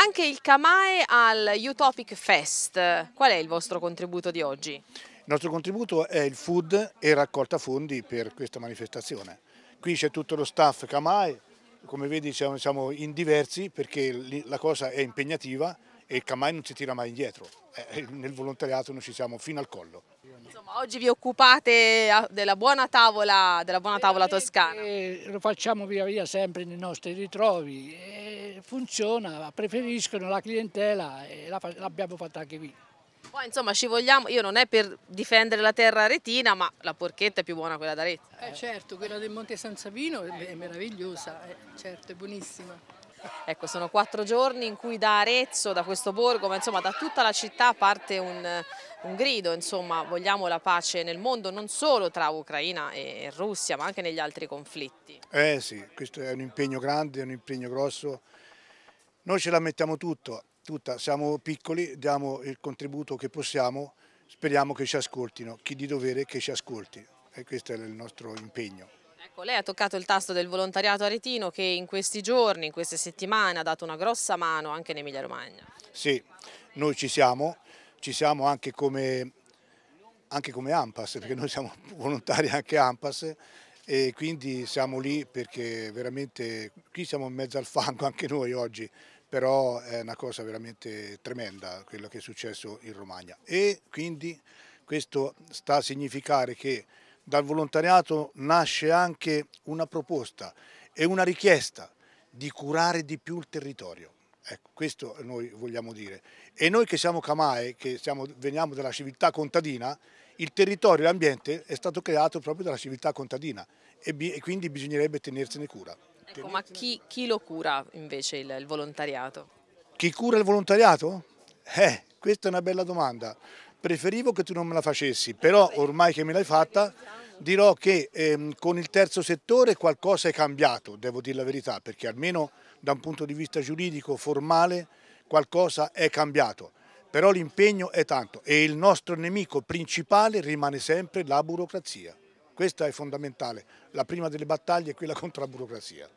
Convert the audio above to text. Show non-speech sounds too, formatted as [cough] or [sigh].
anche il Kamae al Utopic Fest. Qual è il vostro contributo di oggi? Il nostro contributo è il food e raccolta fondi per questa manifestazione. Qui c'è tutto lo staff Kamae, come vedi siamo, siamo in diversi perché la cosa è impegnativa e il Kamae non si tira mai indietro. Eh, eh, nel volontariato noi ci siamo fino al collo. Insomma, oggi vi occupate della buona tavola, della buona tavola eh, toscana. lo facciamo via via sempre nei nostri ritrovi funziona, preferiscono la clientela e l'abbiamo fatta anche qui. Poi insomma ci vogliamo, io non è per difendere la terra retina, ma la porchetta è più buona quella d'Arezza. Eh certo, quella del Monte San Savino è meravigliosa, eh, certo, è buonissima. Ecco, sono quattro giorni in cui da Arezzo, da questo borgo, ma insomma da tutta la città parte un, un grido, insomma vogliamo la pace nel mondo, non solo tra Ucraina e Russia, ma anche negli altri conflitti. Eh sì, questo è un impegno grande, è un impegno grosso noi ce la mettiamo tutto, tutta, siamo piccoli, diamo il contributo che possiamo, speriamo che ci ascoltino, chi di dovere che ci ascolti e questo è il nostro impegno. Ecco, lei ha toccato il tasto del volontariato aretino che in questi giorni, in queste settimane ha dato una grossa mano anche in Emilia Romagna. Sì, noi ci siamo, ci siamo anche come, anche come AMPAS, perché noi siamo [laughs] volontari anche AMPAS e quindi siamo lì perché veramente qui siamo in mezzo al fango anche noi oggi, però è una cosa veramente tremenda quello che è successo in Romagna e quindi questo sta a significare che dal volontariato nasce anche una proposta e una richiesta di curare di più il territorio. Ecco, questo noi vogliamo dire. E noi che siamo Camae, che siamo, veniamo dalla civiltà contadina, il territorio e l'ambiente è stato creato proprio dalla civiltà contadina e, e quindi bisognerebbe tenersene cura. Ecco, ma chi, chi, lo cura invece il, il, volontariato? Chi cura il volontariato? Eh, questa è una bella domanda. Preferivo che tu non me la facessi, però ormai che me l'hai fatta dirò che ehm, con il terzo settore qualcosa è cambiato, devo dire la verità, perché almeno da un punto di vista giuridico, formale, qualcosa è cambiato però l'impegno è tanto e il nostro nemico principale rimane sempre la burocrazia. Questa è fondamentale, la prima delle battaglie è quella contro la burocrazia.